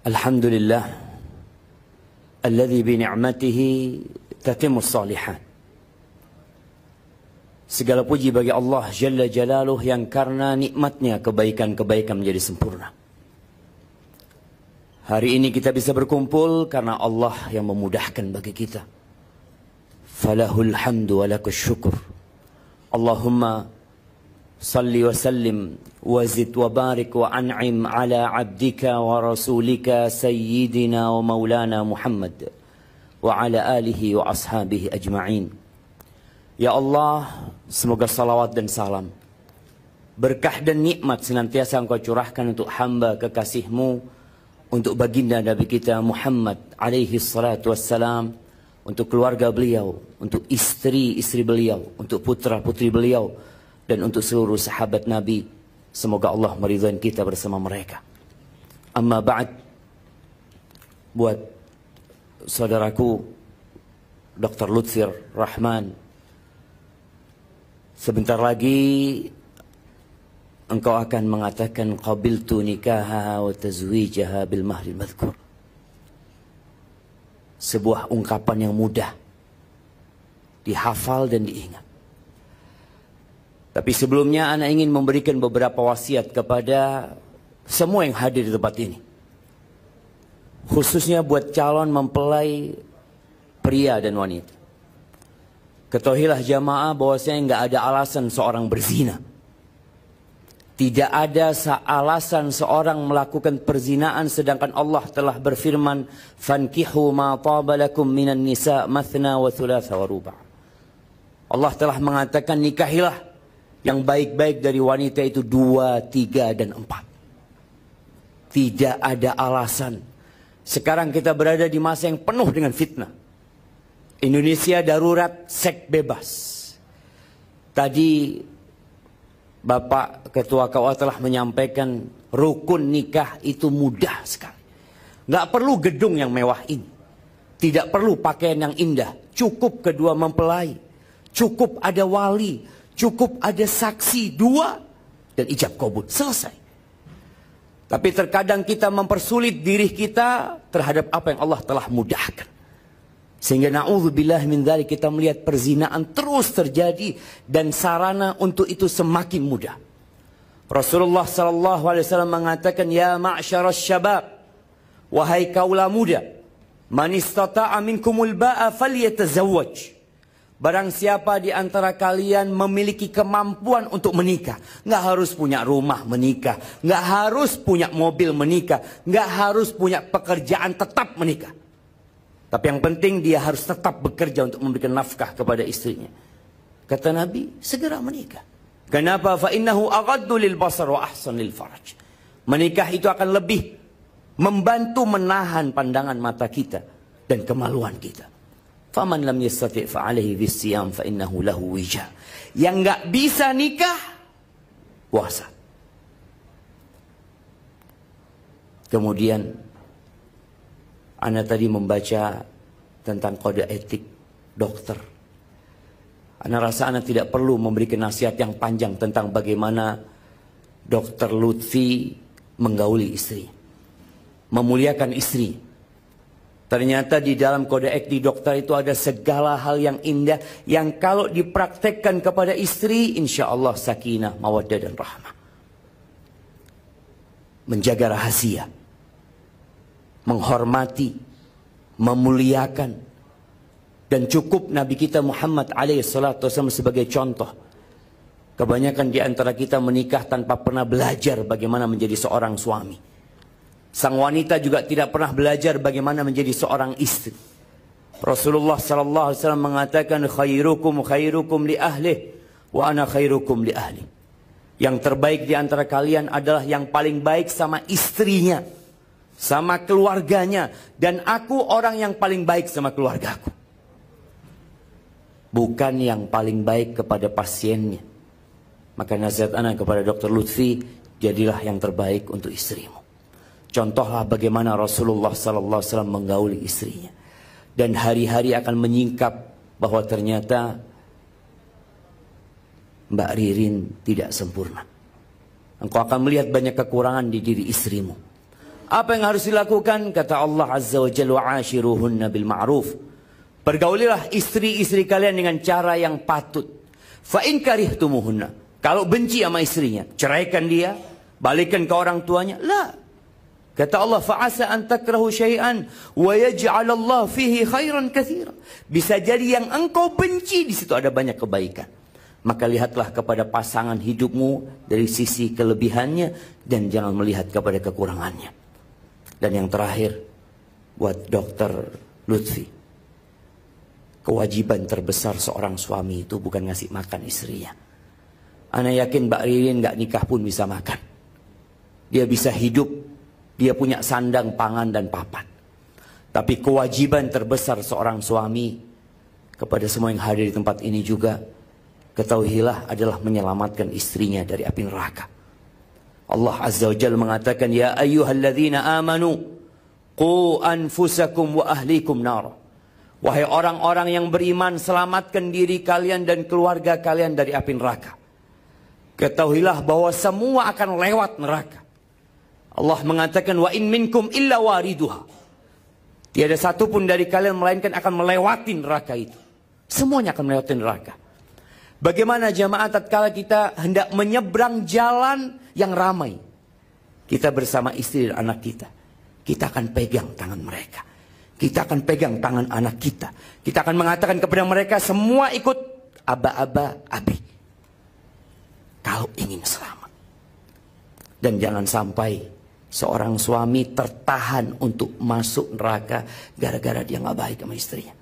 الحمد لله الذي بنعمته تتم الصالحات Segala puji bagi Allah Jalla Jalaluh yang karena nikmatnya kebaikan-kebaikan menjadi sempurna. Hari ini kita bisa berkumpul karena Allah yang memudahkan bagi kita. Falahul hamdu wa syukur. Allahumma salli wa sallim وزد وبارك وأنعم على عبدك ورسولك سيدنا ومولانا محمد وعلى آله وأصحابه أجمعين Ya Allah, semoga salawat dan salam Berkah dan nikmat senantiasa engkau curahkan untuk hamba kekasihmu Untuk baginda Nabi kita Muhammad alaihi salatu wassalam Untuk keluarga beliau, untuk istri-istri beliau, untuk putra-putri beliau Dan untuk seluruh sahabat Nabi Semoga Allah meridhoin kita bersama mereka. Amma ba'd buat saudaraku Dr. Lutsir Rahman sebentar lagi engkau akan mengatakan qabiltu nikaha wa tazwijaha bil mahri madhkur sebuah ungkapan yang mudah dihafal dan diingat tapi sebelumnya anak ingin memberikan beberapa wasiat kepada semua yang hadir di tempat ini. Khususnya buat calon mempelai pria dan wanita. Ketahuilah jamaah bahwasanya nggak ada alasan seorang berzina. Tidak ada alasan seorang melakukan perzinaan sedangkan Allah telah berfirman, "Fankihu ma tabalakum minan nisa mathna wa thulatha wa ruba'." Allah telah mengatakan nikahilah yang baik-baik dari wanita itu dua, tiga, dan empat. Tidak ada alasan. Sekarang kita berada di masa yang penuh dengan fitnah. Indonesia darurat sek bebas. Tadi Bapak Ketua KUA telah menyampaikan rukun nikah itu mudah sekali. Nggak perlu gedung yang mewah ini. Tidak perlu pakaian yang indah. Cukup kedua mempelai. Cukup ada wali Cukup ada saksi dua dan ijab kabul. Selesai. Tapi terkadang kita mempersulit diri kita terhadap apa yang Allah telah mudahkan. Sehingga na'udzubillah min dhalik kita melihat perzinaan terus terjadi dan sarana untuk itu semakin mudah. Rasulullah sallallahu alaihi wasallam mengatakan ya ma'syaras syabab wahai kaula muda man istata'a minkumul ba'a falyatazawwaj. Barang siapa di antara kalian memiliki kemampuan untuk menikah. Nggak harus punya rumah menikah. Nggak harus punya mobil menikah. Nggak harus punya pekerjaan tetap menikah. Tapi yang penting dia harus tetap bekerja untuk memberikan nafkah kepada istrinya. Kata Nabi, segera menikah. Kenapa? Fa'innahu agaddu lil basar wa ahsan lil faraj. Menikah itu akan lebih membantu menahan pandangan mata kita dan kemaluan kita. Faman lam yastati' fa'alaihi bisiyam fa innahu lahu wija. Yang enggak bisa nikah, puasa. Kemudian, Anda tadi membaca tentang kode etik dokter. Anda rasa Anda tidak perlu memberikan nasihat yang panjang tentang bagaimana dokter Lutfi menggauli istri. Memuliakan istri Ternyata di dalam kode etik dokter itu ada segala hal yang indah yang kalau dipraktekkan kepada istri insya Allah sakinah, mawaddah dan rahmah. Menjaga rahasia, menghormati, memuliakan dan cukup Nabi kita Muhammad alaihi salatu sebagai contoh. Kebanyakan di antara kita menikah tanpa pernah belajar bagaimana menjadi seorang suami. Sang wanita juga tidak pernah belajar bagaimana menjadi seorang istri. Rasulullah sallallahu alaihi wasallam mengatakan khairukum khairukum li ahli wa ana khairukum li ahli. Yang terbaik di antara kalian adalah yang paling baik sama istrinya, sama keluarganya dan aku orang yang paling baik sama keluargaku. Bukan yang paling baik kepada pasiennya. Maka nasihat anak kepada Dr. Lutfi, jadilah yang terbaik untuk istrimu. Contohlah bagaimana Rasulullah SAW menggauli istrinya. Dan hari-hari akan menyingkap bahwa ternyata Mbak Ririn tidak sempurna. Engkau akan melihat banyak kekurangan di diri istrimu. Apa yang harus dilakukan? Kata Allah Azza wa Jalla wa ashiruhunna bil ma'ruf. Pergaulilah istri-istri kalian dengan cara yang patut. Fa'in in karihtumuhunna. Kalau benci sama istrinya, ceraikan dia, balikan ke orang tuanya. Lah, Kata Allah, "Fa'asa an takrahu syai'an wa yaj'alallah fihi khairan katsira." Bisa jadi yang engkau benci di situ ada banyak kebaikan. Maka lihatlah kepada pasangan hidupmu dari sisi kelebihannya dan jangan melihat kepada kekurangannya. Dan yang terakhir buat Dokter Lutfi. Kewajiban terbesar seorang suami itu bukan ngasih makan istrinya. Ana yakin Mbak Ririn nggak nikah pun bisa makan. Dia bisa hidup dia punya sandang, pangan, dan papan. Tapi kewajiban terbesar seorang suami kepada semua yang hadir di tempat ini juga ketahuilah adalah menyelamatkan istrinya dari api neraka. Allah Azza wa Jalla mengatakan, "Ya ayyuhalladzina amanu ku anfusakum wa ahlikum nar." Wahai orang-orang yang beriman, selamatkan diri kalian dan keluarga kalian dari api neraka. Ketahuilah bahwa semua akan lewat neraka. Allah mengatakan wa in minkum illa wariduha. Tiada satu pun dari kalian melainkan akan melewati neraka itu. Semuanya akan melewati neraka. Bagaimana jamaah tatkala kita hendak menyeberang jalan yang ramai. Kita bersama istri dan anak kita. Kita akan pegang tangan mereka. Kita akan pegang tangan anak kita. Kita akan mengatakan kepada mereka semua ikut aba-aba abi. Kalau ingin selamat. Dan jangan sampai seorang suami tertahan untuk masuk neraka gara-gara dia nggak baik sama istrinya.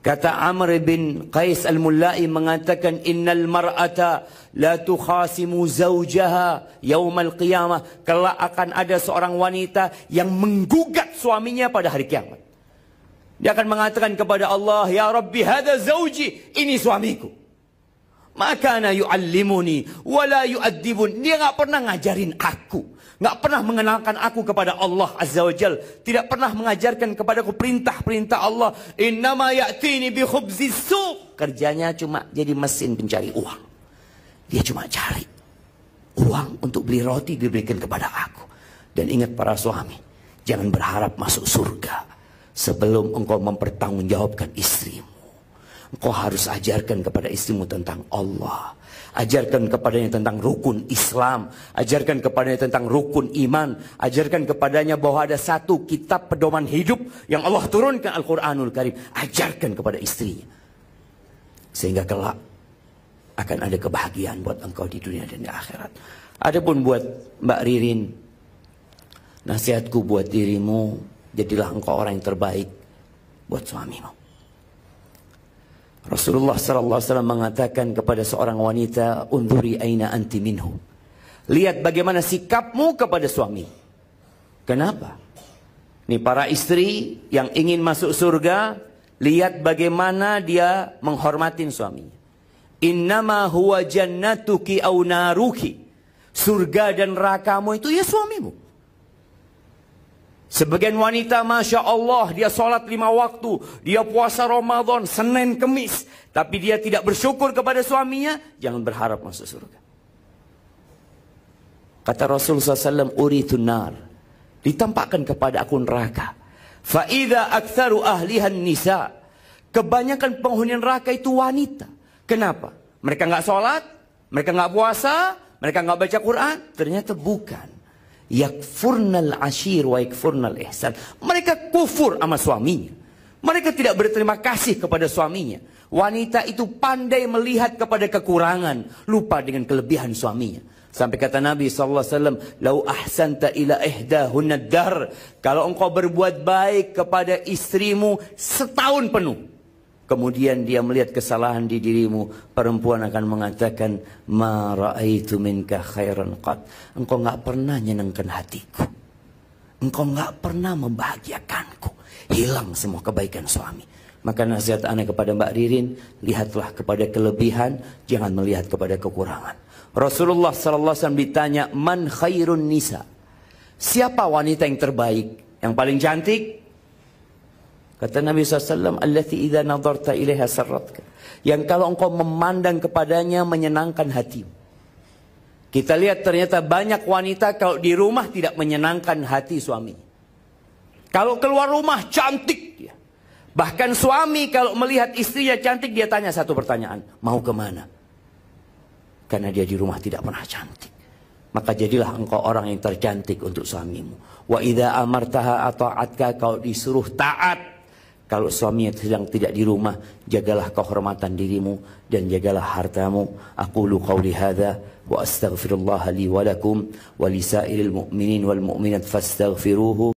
Kata Amr bin Qais al-Mullai mengatakan innal mar'ata la tukhasimu zawjaha al qiyamah. Kelak akan ada seorang wanita yang menggugat suaminya pada hari kiamat. Dia akan mengatakan kepada Allah, "Ya Rabbi, Hada Zauji ini suamiku." Maka ana yu'allimuni wa la yu'addibun. Dia nggak pernah ngajarin aku. Nggak pernah mengenalkan aku kepada Allah Azza wa Jal. Tidak pernah mengajarkan kepadaku perintah-perintah Allah. Innama ya'tini bi khubzisu. Kerjanya cuma jadi mesin pencari uang. Dia cuma cari uang untuk beli roti diberikan kepada aku. Dan ingat para suami, jangan berharap masuk surga sebelum engkau mempertanggungjawabkan istrimu. Engkau harus ajarkan kepada istrimu tentang Allah. Ajarkan kepadanya tentang rukun Islam. Ajarkan kepadanya tentang rukun iman. Ajarkan kepadanya bahwa ada satu kitab pedoman hidup yang Allah turunkan Al-Quranul Karim. Ajarkan kepada istrinya. Sehingga kelak akan ada kebahagiaan buat engkau di dunia dan di akhirat. Adapun buat Mbak Ririn, nasihatku buat dirimu, jadilah engkau orang yang terbaik buat suamimu. Rasulullah sallallahu alaihi wasallam mengatakan kepada seorang wanita, "Unduri aina anti minhu." Lihat bagaimana sikapmu kepada suami. Kenapa? Nih para istri yang ingin masuk surga, lihat bagaimana dia menghormatin suaminya. Innama huwa jannatuki au naruki. Surga dan nerakamu itu ya suamimu. Sebagian wanita Masya Allah dia sholat lima waktu. Dia puasa Ramadan, Senin, Kemis. Tapi dia tidak bersyukur kepada suaminya. Jangan berharap masuk surga. Kata Rasul SAW, Uritun nar. Ditampakkan kepada aku neraka. Fa'idha aktharu ahlihan nisa. Kebanyakan penghuni neraka itu wanita. Kenapa? Mereka nggak sholat, mereka nggak puasa, mereka nggak baca Quran. Ternyata bukan yakfurnal ashir wa yakfurnal ihsan. Mereka kufur sama suaminya. Mereka tidak berterima kasih kepada suaminya. Wanita itu pandai melihat kepada kekurangan, lupa dengan kelebihan suaminya. Sampai kata Nabi SAW, Lau ahsanta ila ihdahunna dar. Kalau engkau berbuat baik kepada istrimu setahun penuh. Kemudian dia melihat kesalahan di dirimu, perempuan akan mengatakan, "Ma ra'aitu minka khairan qat." Engkau enggak pernah nyenengkan hatiku. Engkau enggak pernah membahagiakanku. Hilang semua kebaikan suami. Maka nasihat anak kepada Mbak Ririn, lihatlah kepada kelebihan, jangan melihat kepada kekurangan. Rasulullah sallallahu alaihi wasallam ditanya, "Man khairun nisa?" Siapa wanita yang terbaik? Yang paling cantik? Kata Nabi SAW, Allati idha nadarta ilaiha sarratka. Yang kalau engkau memandang kepadanya menyenangkan hati. Kita lihat ternyata banyak wanita kalau di rumah tidak menyenangkan hati suami, Kalau keluar rumah cantik dia. Bahkan suami kalau melihat istrinya cantik dia tanya satu pertanyaan. Mau kemana? Karena dia di rumah tidak pernah cantik. Maka jadilah engkau orang yang tercantik untuk suamimu. Wa idha amartaha atau atka kau disuruh taat Kalau suami sedang tidak di rumah, jagalah kehormatan dirimu dan jagalah hartamu. Aku lu kau lihada, wa astaghfirullahi walakum wa mu'minin wal mu'minat fastaghfiruhu.